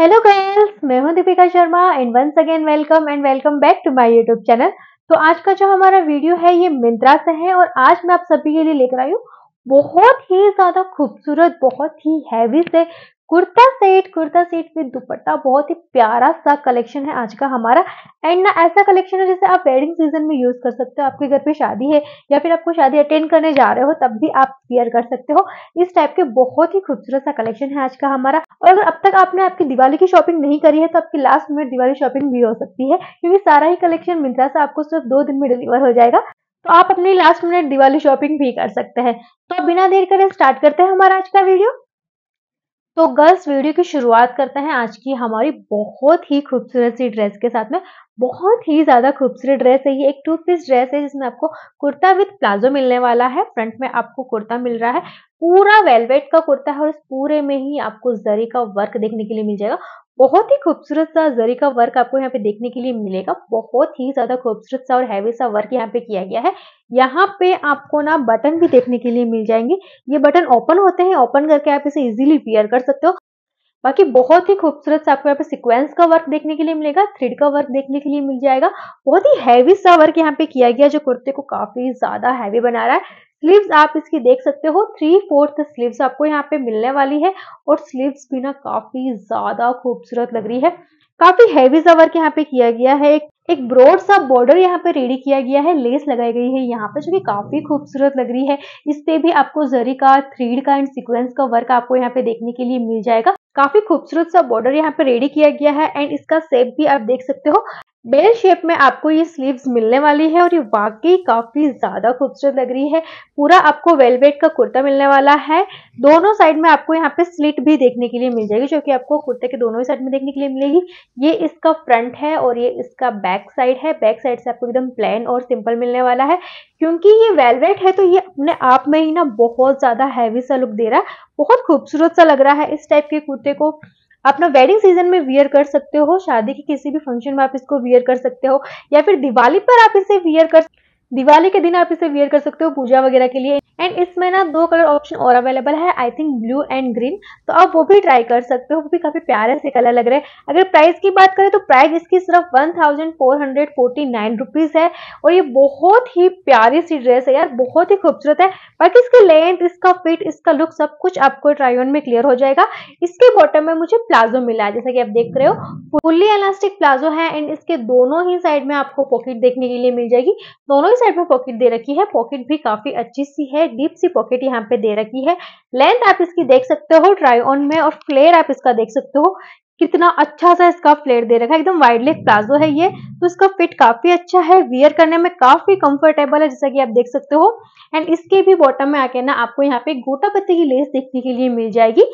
hello girls मैं हूं Deepika Sharma and once again welcome and welcome back to my YouTube channel तो आज का जो हमारा वीडियो है ये मिंत्रा से है और आज मैं आप सभी के लिए लेकर आई हूँ बहुत ही ज़्यादा खूबसूरत बहुत ही हैवी से kurta set kurta set with dupatta बहुत ही प्यारा सा कलेक्शन है आज का हमारा एंड ना ऐसा कलेक्शन है जिसे आप वेडिंग सीजन में यूज कर सकते हो आपके घर पे शादी है या फिर आपको शादी अटेंड करने जा रहे हो तब भी आप वेयर कर सकते हो इस टाइप के बहुत ही खूबसूरत सा कलेक्शन है आज का हमारा और अगर अब तक आपने आपकी दिवाली की शॉपिंग नहीं करी है तो आपकी लास्ट मिनट दिवाली शॉपिंग भी हो सकती है क्योंकि सारा ही कलेक्शन मिंत्रा से आपको सिर्फ दो दिन में डिलीवर हो जाएगा तो आप अपनी लास्ट मिनट दिवाली शॉपिंग भी कर सकते हैं तो बिना देर करे स्टार्ट करते हैं हमारा आज का वीडियो तो गर्ल्स वीडियो की शुरुआत करते हैं आज की हमारी बहुत ही खूबसूरत सी ड्रेस के साथ में बहुत ही ज़्यादा खूबसूरत ड्रेस है ये एक टू पीस ड्रेस है जिसमें आपको कुर्ता विथ प्लाजो मिलने वाला है फ्रंट में आपको कुर्ता मिल रहा है पूरा वेलवेट का कुर्ता है और इस पूरे में ही आपको जरी का वर्क देखने के लिए मिल जाएगा बहुत ही खूबसूरत सा जरी का वर्क आपको यहाँ पे देखने के लिए मिलेगा बहुत ही ज्यादा खूबसूरत सा और हैवी सा वर्क यहाँ पे किया गया है यहाँ पे आपको ना बटन भी देखने के लिए मिल जाएंगे ये बटन ओपन होते हैं ओपन करके आप इसे इजीली वियर कर सकते हो बाकी बहुत ही खूबसूरत सा आपको यहाँ पे सीक्वेंस का वर्क देखने के लिए मिलेगा थ्रेड का वर्क देखने के लिए मिल जाएगा बहुत ही हैवी सा वर्क यहाँ पे किया गया जो कुर्ते को काफी ज्यादा हैवी बना रहा है स्लीव्स आप इसकी देख सकते हो थ्री फोर्थ स्लीव्स आपको यहाँ पे मिलने वाली है और स्लीव्स भी ना काफी ज्यादा खूबसूरत लग रही है काफी हैवी सा वर्क यहाँ पे किया गया है एक एक ब्रॉड सा बॉर्डर यहाँ पे रेडी किया गया है लेस लगाई गई है यहाँ पे जो कि काफी खूबसूरत लग रही है इस पे भी आपको जरी का थ्रीड का एंड सीक्वेंस का वर्क आपको यहाँ पे देखने के लिए मिल जाएगा काफी खूबसूरत सा बॉर्डर यहाँ पे रेडी किया गया है एंड इसका सेप भी आप देख सकते हो बेल शेप में आपको ये स्लीव्स मिलने वाली है और ये वाकई काफ़ी ज़्यादा खूबसूरत लग रही है पूरा आपको वेलवेट का कुर्ता मिलने वाला है दोनों साइड में आपको यहाँ पे स्लिट भी देखने के लिए मिल जाएगी जो कि आपको कुर्ते के दोनों ही साइड में देखने के लिए मिलेगी ये इसका फ्रंट है और ये इसका बैक साइड है बैक साइड से आपको एकदम प्लेन और सिंपल मिलने वाला है क्योंकि ये वेलवेट है तो ये अपने आप में ही ना बहुत ज़्यादा हैवी सा लुक दे रहा है बहुत खूबसूरत सा लग रहा है इस टाइप के कुर्ते को अपना वेडिंग सीजन में वियर कर सकते हो शादी के किसी भी फंक्शन में आप इसको वियर कर सकते हो या फिर दिवाली पर आप इसे वियर कर सकते दिवाली के दिन आप इसे वेयर कर सकते हो पूजा वगैरह के लिए एंड इसमें ना दो कलर ऑप्शन और अवेलेबल है I think blue and green तो आप वो भी ट्राई कर सकते हो वो भी काफी प्यारे से कलर लग रहे हैं अगर प्राइस की बात करें तो प्राइस इसकी सिर्फ one thousand four hundred forty nine rupees है और ये बहुत ही प्यारी सी ड्रेस है यार बहुत ही खूबसूरत है बाकी इसकी लेंथ इसका फिट इसका लुक सब कुछ आपको ऑन में क्लियर हो जाएगा इसके बॉटम में मुझे प्लाजो मिला है जैसा कि आप देख रहे हो फुल्ली इलास्टिक प्लाजो है एंड इसके दोनों ही साइड में आपको पॉकेट देखने के लिए मिल जाएगी दोनों साइड में पॉकेट दे रखी है पॉकेट भी काफी अच्छी सी है डीप सी पॉकेट यहाँ पे दे रखी है लेंथ आप इसकी देख सकते हो ट्राई ऑन में और फ्लेयर आप इसका देख सकते हो कितना अच्छा सा इसका फ्लेयर दे रखा है एकदम वाइड लेग प्लाजो है ये तो इसका फिट काफी अच्छा है वियर करने में काफी कंफर्टेबल है जैसा कि आप देख सकते हो एंड इसके भी बॉटम में आके ना आपको यहाँ पे गोटा पत्ते की लेस देखने के लिए मिल जाएगी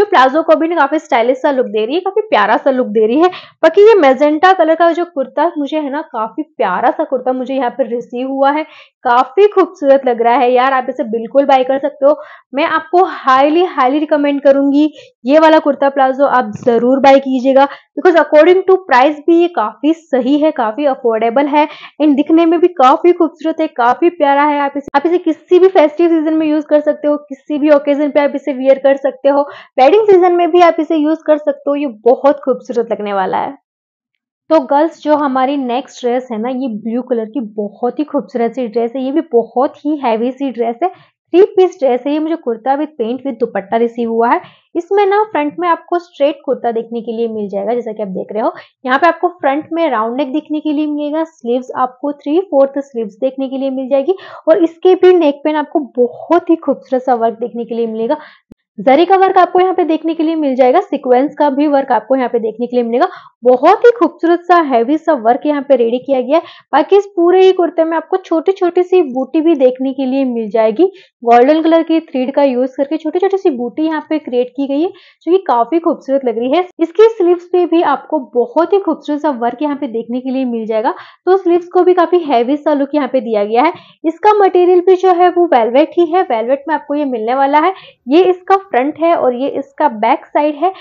जो प्लाजो को भी ना काफी स्टाइलिश सा लुक दे रही है काफी प्यारा सा लुक दे रही है बाकी ये मेजेंटा कलर का जो कुर्ता मुझे है ना काफी प्यारा सा कुर्ता मुझे यहाँ पे रिसीव हुआ है काफी खूबसूरत लग रहा है यार आप इसे बिल्कुल बाय कर सकते हो मैं आपको हाईली हाईली रिकमेंड करूंगी ये वाला कुर्ता प्लाजो आप जरूर बाय ट्राई कीजिएगा बिकॉज अकॉर्डिंग टू प्राइस भी ये काफी सही है काफी अफोर्डेबल है एंड दिखने में भी काफी खूबसूरत है काफी प्यारा है आप इसे आप इसे किसी भी फेस्टिव सीजन में यूज कर सकते हो किसी भी ओकेजन पे आप इसे वियर कर सकते हो वेडिंग सीजन में भी आप इसे यूज कर सकते हो ये बहुत खूबसूरत लगने वाला है तो गर्ल्स जो हमारी नेक्स्ट ड्रेस है ना ये ब्लू कलर की बहुत ही खूबसूरत सी ड्रेस है ये भी बहुत ही हैवी सी ड्रेस है थ्री पीस ड्रेस है ये मुझे kurta with pant with dupatta receive हुआ है इसमें ना फ्रंट में आपको स्ट्रेट कुर्ता देखने के लिए मिल जाएगा जैसा कि आप देख रहे हो यहाँ पे आपको फ्रंट में राउंड नेक देखने के लिए मिलेगा स्लीव्स आपको थ्री फोर्थ स्लीव्स देखने के लिए मिल जाएगी और इसके भी नेक पेन आपको बहुत ही खूबसूरत सा वर्क देखने के लिए मिलेगा जरी का वर्क आपको यहाँ पे देखने के लिए मिल जाएगा सिक्वेंस का भी वर्क आपको यहाँ पे देखने के लिए मिलेगा बहुत ही खूबसूरत सा हैवी सा वर्क यहाँ पे रेडी किया गया है बाकी इस पूरे ही कुर्ते में आपको छोटी छोटी सी बूटी भी देखने के लिए मिल जाएगी गोल्डन कलर की थ्रीड का यूज करके छोटी छोटी सी बूटी यहाँ पे क्रिएट की गई है जो की काफी खूबसूरत लग रही है इसकी स्लीव पे भी आपको बहुत ही खूबसूरत सा वर्क यहाँ पे देखने के लिए मिल जाएगा तो स्लीवस को भी काफी हैवी सा लुक यहाँ पे दिया गया है इसका मटेरियल भी जो है वो वेलवेट ही है वेलवेट में आपको ये मिलने वाला है ये इसका फ्रंट है और ये इसका बैक साइड है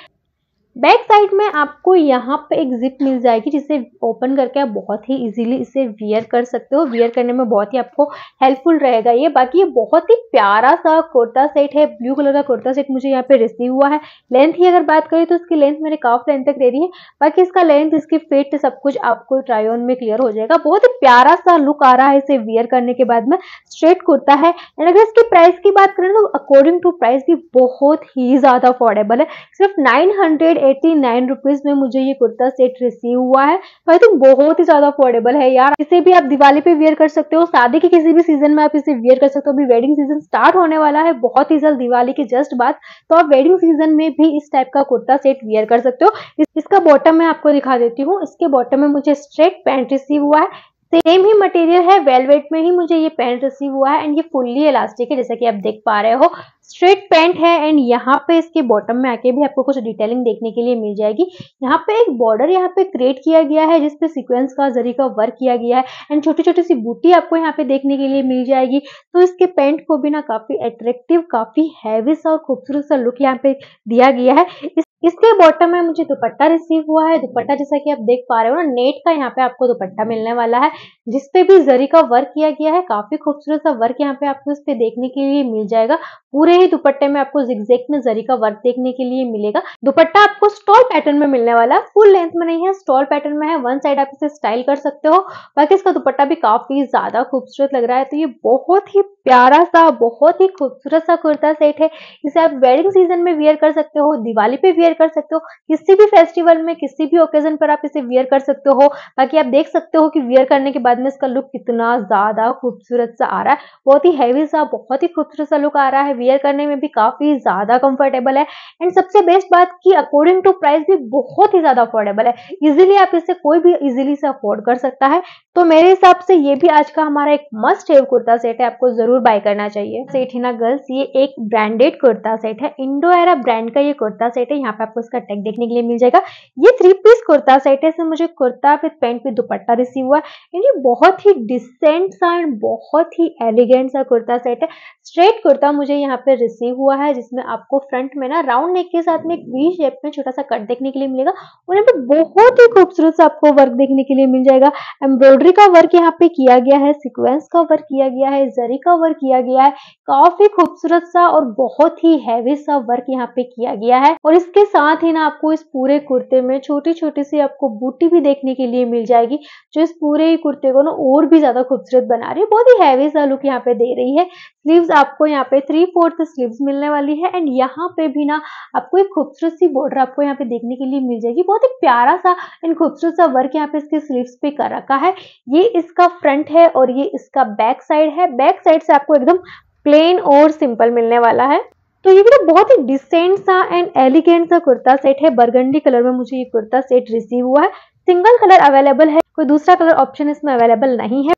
बैक साइड में आपको यहाँ पे एक जिप मिल जाएगी जिसे ओपन करके आप बहुत ही इजीली इसे वियर कर सकते हो वियर करने में बहुत ही आपको हेल्पफुल रहेगा ये बाकी ये बहुत ही प्यारा सा कुर्ता सेट है ब्लू कलर का कुर्ता सेट मुझे यहाँ पे रिसीव हुआ है लेंथ ही अगर बात करें तो इसकी लेंथ मेरे काफ लेंथ तक दे रही है बाकी इसका लेंथ इसकी फिट सब कुछ आपको ट्राई ऑन में क्लियर हो जाएगा बहुत ही प्यारा सा लुक आ रहा है इसे वियर करने के बाद में स्ट्रेट कुर्ता है एंड अगर इसकी प्राइस की बात करें तो अकॉर्डिंग टू प्राइस भी बहुत ही ज़्यादा अफोर्डेबल है सिर्फ nine hundred eighty nine rupees में मुझे ये कुर्ता सेट रिसीव हुआ है आई थिंक बहुत ही ज्यादा अफोर्डेबल है यार इसे भी आप दिवाली पे वेयर कर सकते हो शादी के किसी भी सीजन में आप इसे वेयर कर सकते हो अभी वेडिंग सीजन स्टार्ट होने वाला है बहुत ही जल्द दिवाली के जस्ट बाद तो आप वेडिंग सीजन में भी इस टाइप का कुर्ता सेट वेयर कर सकते हो इसका बॉटम मैं आपको दिखा देती हूँ इसके बॉटम में मुझे स्ट्रेट पैंट रिसीव हुआ है सेम ही मटेरियल है वेलवेट में ही मुझे ये पैंट रिसीव हुआ है एंड ये फुल्ली इलास्टिक है जैसा कि आप देख पा रहे हो स्ट्रेट पैंट है एंड यहाँ पे इसके बॉटम में आके भी आपको कुछ डिटेलिंग देखने के लिए मिल जाएगी यहाँ पे एक बॉर्डर यहाँ पे क्रिएट किया गया है जिसपे सीक्वेंस का जरी का वर्क किया गया है एंड छोटी छोटी सी बूटी आपको यहाँ पे देखने के लिए मिल जाएगी तो इसके पैंट को भी ना काफी अट्रेक्टिव काफी हैवी सा और खूबसूरत सा लुक यहाँ पे दिया गया है इस इसके बॉटम में मुझे दुपट्टा रिसीव हुआ है दुपट्टा जैसा कि आप देख पा रहे हो ना नेट का यहाँ पे आपको दुपट्टा मिलने वाला है जिसपे भी जरी का वर्क किया गया है काफी खूबसूरत सा वर्क यहाँ पे आपको इस पे देखने के लिए मिल जाएगा पूरे ही दुपट्टे में आपको जिगजेक में जरी का वर्क देखने के लिए मिलेगा दुपट्टा आपको स्टॉल पैटर्न में मिलने वाला है फुल लेंथ में नहीं है स्टॉल पैटर्न में है वन साइड आप इसे स्टाइल कर सकते हो बाकी इसका दुपट्टा भी काफी ज्यादा खूबसूरत लग रहा है तो ये बहुत ही प्यारा सा बहुत ही खूबसूरत सा कुर्ता सेट है इसे आप वेडिंग सीजन में वियर कर सकते हो दिवाली पे वियर कर सकते हो किसी भी फेस्टिवल में किसी भी ओकेजन पर आप इसे वियर कर सकते हो बाकी आप देख सकते हो कि वियर करने के बाद में इसका लुक कितना ज़्यादा खूबसूरत सा आ रहा है बहुत ही हैवी सा बहुत ही खूबसूरत सा लुक आ रहा है वियर करने में भी काफ़ी ज़्यादा कंफर्टेबल है एंड सबसे बेस्ट बात की अकॉर्डिंग टू प्राइस भी बहुत ही ज़्यादा अफोर्डेबल है इजिली आप इसे कोई भी इजिली से अफोर्ड कर सकता है तो मेरे हिसाब से ये भी आज का हमारा एक मस्ट हेव कुर्ता सेट है आपको जरूर ज़रूर बाय करना चाहिए सेट गर्ल्स ये एक ब्रांडेड कुर्ता सेट है इंडो एरा ब्रांड का ये कुर्ता सेट है यहाँ पे आपको इसका टेक देखने के लिए मिल जाएगा ये थ्री पीस कुर्ता सेट है इसमें मुझे कुर्ता फिर पेंट विद दुपट्टा रिसीव हुआ ये बहुत ही डिसेंट सा एंड बहुत ही एलिगेंट सा कुर्ता सेट है स्ट्रेट कुर्ता मुझे यहाँ पे रिसीव हुआ है जिसमें आपको फ्रंट में ना राउंड नेक के साथ में एक वी शेप में छोटा सा कट देखने के लिए मिलेगा और यहाँ पे बहुत ही खूबसूरत सा आपको वर्क देखने के लिए मिल जाएगा एम्ब्रॉयडरी का वर्क यहाँ पे किया गया है सिक्वेंस का वर्क किया गया है जरी का वर्क किया गया है काफी खूबसूरत सा और बहुत ही हैवी सा वर्क यहाँ पे किया गया है और इसके साथ ही ना आपको इस पूरे कुर्ते में छोटी छोटी सी आपको बूटी भी देखने के लिए मिल जाएगी जो इस पूरे कुर्ते को ना और भी ज्यादा खूबसूरत बना रही है बहुत ही हैवी सा लुक यहाँ पे दे रही है स्लीव्स आपको यहाँ पे थ्री फोर्थ स्लीव्स मिलने वाली है एंड यहाँ पे भी ना आपको एक खूबसूरत सी बॉर्डर आपको यहाँ पे देखने के लिए मिल जाएगी बहुत ही प्यारा सा एंड खूबसूरत सा वर्क यहाँ पे इसके स्लीव्स पे कर रखा है ये इसका फ्रंट है और ये इसका बैक साइड है बैक साइड से आपको एकदम प्लेन और सिंपल मिलने वाला है तो ये भी तो बहुत ही डिसेंट सा एंड एलिगेंट सा कुर्ता सेट है बरगंडी कलर में मुझे ये कुर्ता सेट रिसीव हुआ है सिंगल कलर अवेलेबल है कोई दूसरा कलर ऑप्शन इसमें अवेलेबल नहीं है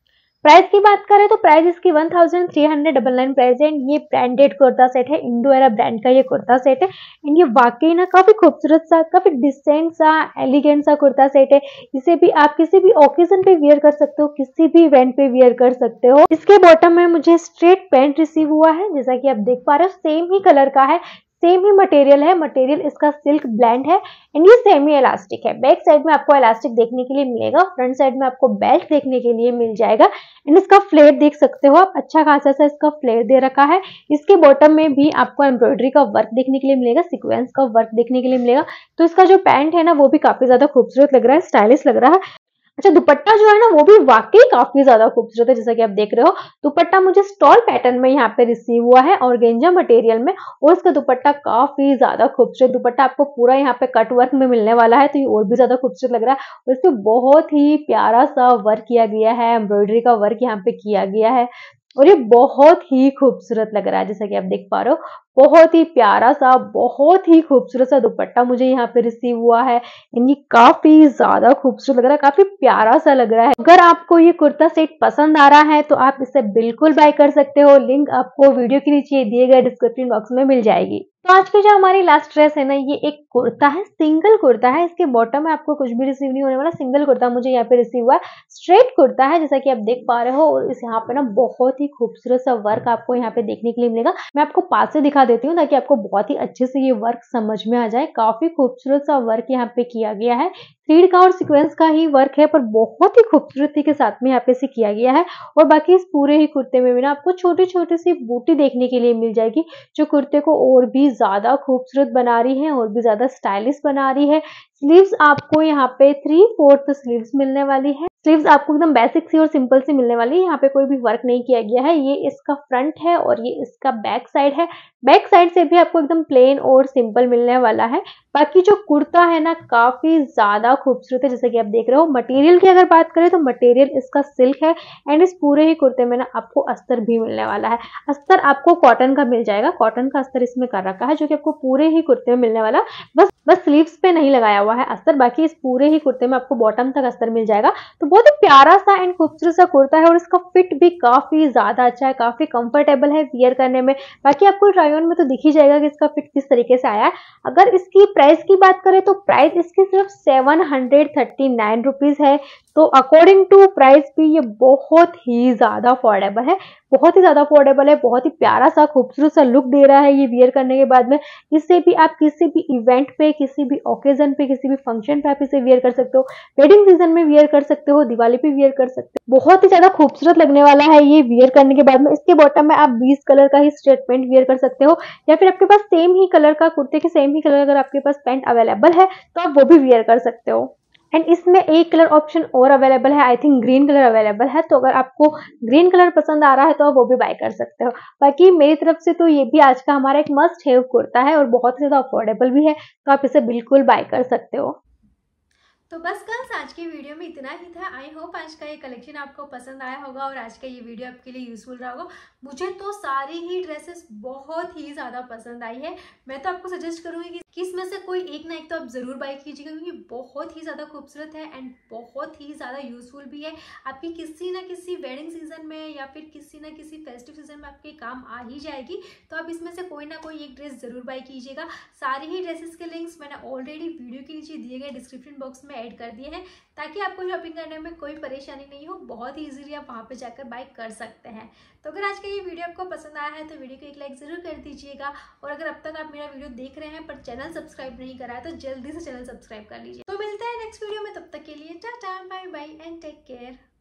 प्राइस की बात करें तो प्राइस इसकी one thousand three hundred double nine price है ये ब्रांडेड कुर्ता सेट है एरा ब्रांड का ये कुर्ता सेट है एंड ये वाकई ना काफ़ी खूबसूरत सा काफ़ी डिसेंट सा एलिगेंट सा कुर्ता सेट है इसे भी आप किसी भी ओकेजन पे वियर कर सकते हो किसी भी इवेंट पे वियर कर सकते हो इसके बॉटम में मुझे स्ट्रेट पेंट रिसीव हुआ है जैसा की आप देख पा रहे हो सेम ही कलर का है सेम ही मटेरियल है मटेरियल इसका सिल्क ब्लेंड है एंड ये सेमी इलास्टिक है बैक साइड में आपको इलास्टिक देखने के लिए मिलेगा फ्रंट साइड में आपको बेल्ट देखने के लिए मिल जाएगा एंड इसका फ्लेयर देख सकते हो आप अच्छा खासा सा इसका फ्लेयर दे रखा है इसके बॉटम में भी आपको एम्ब्रॉयडरी का वर्क देखने के लिए मिलेगा सिक्वेंस का वर्क देखने के लिए मिलेगा तो इसका जो पैंट है ना वो भी काफी ज्यादा खूबसूरत लग रहा है स्टाइलिश लग रहा है अच्छा दुपट्टा जो है ना वो भी वाकई काफी ज्यादा खूबसूरत है जैसा कि आप देख रहे हो दुपट्टा मुझे स्टॉल पैटर्न में यहाँ पे रिसीव हुआ है और गेंजा मटेरियल में और इसका दुपट्टा काफी ज्यादा खूबसूरत दुपट्टा आपको पूरा यहाँ पे कट वर्क में मिलने वाला है तो ये और भी ज्यादा खूबसूरत लग रहा है और इस बहुत ही प्यारा सा वर्क किया गया है एम्ब्रॉयडरी का वर्क यहाँ पे किया गया है और ये बहुत ही खूबसूरत लग रहा है जैसा कि आप देख पा रहे हो बहुत ही प्यारा सा बहुत ही खूबसूरत सा दुपट्टा मुझे यहाँ पे रिसीव हुआ है यानी काफी ज्यादा खूबसूरत लग रहा है काफी प्यारा सा लग रहा है अगर आपको ये कुर्ता सेट पसंद आ रहा है तो आप इसे बिल्कुल बाय कर सकते हो लिंक आपको वीडियो के नीचे दिए गए डिस्क्रिप्शन बॉक्स में मिल जाएगी तो आज की जो हमारी लास्ट ड्रेस है ना ये एक कुर्ता है सिंगल कुर्ता है इसके बॉटम में आपको कुछ भी रिसीव नहीं होने वाला सिंगल कुर्ता मुझे यहाँ पे रिसीव हुआ स्ट्रेट कुर्ता है जैसा कि आप देख पा रहे हो और इस यहाँ पे ना बहुत ही खूबसूरत सा वर्क आपको यहाँ पे देखने के लिए मिलेगा मैं आपको पास से दिखा देती हूँ ताकि आपको बहुत ही अच्छे से ये वर्क समझ में आ जाए काफ़ी खूबसूरत सा वर्क यहाँ पे किया गया है थ्रीड का और सिक्वेंस का ही वर्क है पर बहुत ही खूबसूरती के साथ में यहाँ पे से किया गया है और बाकी इस पूरे ही कुर्ते में भी ना आपको छोटी छोटी सी बूटी देखने के लिए मिल जाएगी जो कुर्ते को और भी ज़्यादा खूबसूरत बना रही है और भी ज़्यादा स्टाइलिश बना रही है स्लीव्स आपको यहाँ पे थ्री फोर्थ स्लीव्स मिलने वाली है स्लीव्स आपको एकदम बेसिक सी और सिंपल सी मिलने वाली है यहाँ पे कोई भी वर्क नहीं किया गया है ये इसका फ्रंट है और ये इसका बैक साइड है बैक साइड से भी आपको एकदम प्लेन और सिंपल मिलने वाला है बाकी जो कुर्ता है ना काफी ज्यादा खूबसूरत है जैसे कि आप देख रहे हो मटेरियल की अगर बात करें तो मटेरियल इसका सिल्क है एंड इस पूरे ही कुर्ते में ना आपको अस्तर भी मिलने वाला है अस्तर आपको कॉटन का मिल जाएगा कॉटन का अस्तर इसमें कर रखा है जो कि आपको पूरे ही कुर्ते में मिलने वाला बस बस स्लीव्स पे नहीं लगाया हुआ है अस्तर बाकी इस पूरे ही कुर्ते में आपको बॉटम तक अस्तर मिल जाएगा तो बहुत ही प्यारा सा एंड खूबसूरत सा कुर्ता है और इसका फिट भी काफ़ी ज़्यादा अच्छा है काफ़ी कंफर्टेबल है वियर करने में बाकी आपको ऑन में तो दिख ही जाएगा कि इसका फिट किस तरीके से आया है अगर इसकी प्राइस की बात करें तो प्राइस इसकी सिर्फ सेवन हंड्रेड थर्टी नाइन है तो अकॉर्डिंग टू प्राइस भी ये बहुत ही ज़्यादा अफोर्डेबल है बहुत ही ज़्यादा अफोर्डेबल है बहुत ही प्यारा सा खूबसूरत सा लुक दे रहा है ये वियर करने के बाद में इससे भी आप किसी भी इवेंट पे किसी भी ओकेजन पे किसी भी फंक्शन पे आप इसे वियर कर सकते हो वेडिंग सीजन में वियर कर सकते हो दिवाली पे वियर कर सकते हो बहुत ही ज़्यादा खूबसूरत लगने वाला है ये वियर करने के बाद में इसके बॉटम में आप बीस कलर का ही स्टेटमेंट वियर कर सकते हो या फिर आपके पास सेम ही कलर का कुर्ते के सेम ही कलर अगर आपके पास पेंट अवेलेबल है तो आप वो भी वियर कर सकते हो एंड इसमें एक कलर ऑप्शन और अवेलेबल है I think green colour available है तो अगर आपको ग्रीन कलर पसंद आ रहा है तो आप वो भी बाय कर सकते हो बाकी मेरी तरफ से तो ये भी आज का हमारा एक मस्ट हैव कुर्ता है और बहुत ही ज़्यादा अफोर्डेबल भी है तो आप इसे बिल्कुल बाय कर सकते हो तो बस गर्ल्स आज के वीडियो में इतना ही था आई होप आज का ये कलेक्शन आपको पसंद आया होगा और आज का ये वीडियो आपके लिए यूज़फुल रहा होगा मुझे तो सारी ही ड्रेसेस बहुत ही ज़्यादा पसंद आई है मैं तो आपको सजेस्ट करूँगी कि इसमें से कोई एक ना एक तो आप ज़रूर बाई कीजिएगा क्योंकि बहुत ही ज़्यादा खूबसूरत है एंड बहुत ही ज़्यादा यूज़फुल भी है आपकी किसी ना किसी वेडिंग सीजन में या फिर किसी ना किसी फेस्टिव सीजन में आपके काम आ ही जाएगी तो आप इसमें से कोई ना कोई एक ड्रेस ज़रूर बाई कीजिएगा सारी ही ड्रेसेस के लिंक्स मैंने ऑलरेडी वीडियो के नीचे दिए गए डिस्क्रिप्शन बॉक्स में में ऐड कर दिए हैं ताकि आपको शॉपिंग करने में कोई परेशानी नहीं हो बहुत ही आप वहाँ पर जाकर बाय कर सकते हैं तो अगर आज का ये वीडियो आपको पसंद आया है तो वीडियो को एक लाइक ज़रूर कर दीजिएगा और अगर अब तक आप मेरा वीडियो देख रहे हैं पर चैनल सब्सक्राइब नहीं करा है तो जल्दी से चैनल सब्सक्राइब कर लीजिए तो मिलता है नेक्स्ट वीडियो में तब तक के लिए tata bye bye and take care